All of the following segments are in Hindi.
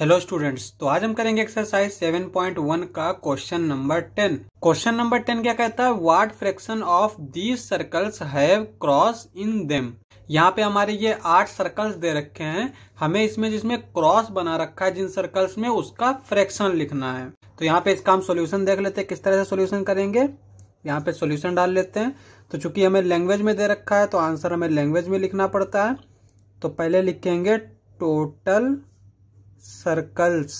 हेलो स्टूडेंट्स तो आज हम करेंगे एक्सरसाइज 7.1 का क्वेश्चन नंबर 10 क्वेश्चन नंबर 10 क्या कहता है what fraction of these circles have cross in them यहाँ पे हमारे ये आठ सर्कल्स दे रखे हैं हमें इसमें जिसमें क्रॉस बना रखा है जिन सर्कल्स में उसका फ्रैक्शन लिखना है तो यहाँ पे इसका हम सोल्यूशन देख लेते हैं किस तरह से सोल्यूशन करेंगे यहाँ पे सोल्यूशन डाल लेते हैं तो चूंकि हमें लैंग्वेज में दे रखा है तो आंसर हमें लैंग्वेज में लिखना पड़ता है तो पहले लिखेंगे टोटल सर्कल्स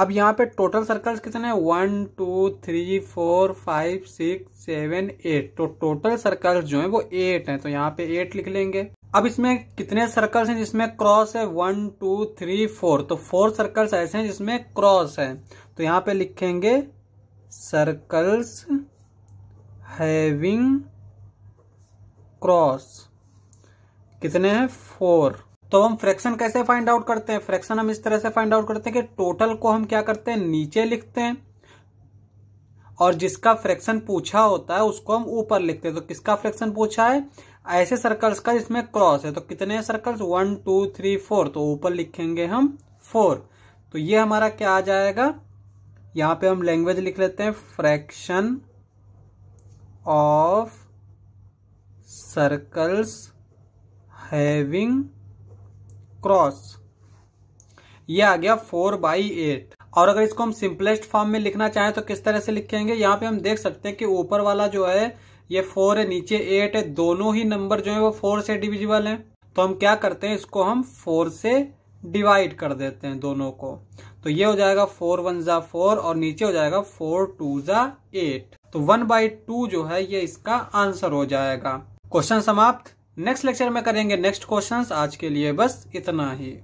अब यहाँ पे टोटल सर्कल्स कितने हैं one two three four five six seven eight तो टोटल सर्कल्स जो है वो एट हैं तो यहाँ पे एट लिख लेंगे अब इसमें कितने सर्कल्स हैं जिसमें क्रॉस है वन टू थ्री फोर तो फोर सर्कल्स ऐसे हैं जिसमें क्रॉस है तो यहाँ पे लिखेंगे सर्कल्स हैविंग क्रॉस कितने हैं फोर तो हम फ्रैक्शन कैसे फाइंड आउट करते हैं फ्रैक्शन हम इस तरह से फाइंड आउट करते हैं कि टोटल को हम क्या करते हैं नीचे लिखते हैं और जिसका फ्रैक्शन पूछा होता है उसको हम ऊपर लिखते हैं तो किसका फ्रैक्शन पूछा है ऐसे सर्कल्स का इसमें क्रॉस है तो कितने circles one two three four तो ऊपर लिखेंगे हम फोर तो ये हमारा क्या आ जाएगा यहां पे हम लैंग्वेज लिख लेते हैं fraction of circles having cross ये आ गया फोर बाई एट और अगर इसको हम सिंपलेस्ट फॉर्म में लिखना चाहें तो किस तरह से लिखेंगे यहाँ पे हम देख सकते हैं कि ऊपर वाला जो है ये फोर है नीचे एट है दोनों ही नंबर जो है वो फोर से डिविजिबल है तो हम क्या करते हैं इसको हम फोर से डिवाइड कर देते हैं दोनों को तो ये हो जाएगा फोर वन जा फोर और नीचे हो जाएगा फोर टू जा एट तो वन बाई टू जो है ये इसका आंसर हो जाएगा क्वेश्चन समाप्त नेक्स्ट लेक्चर में करेंगे नेक्स्ट क्वेश्चंस आज के लिए बस इतना ही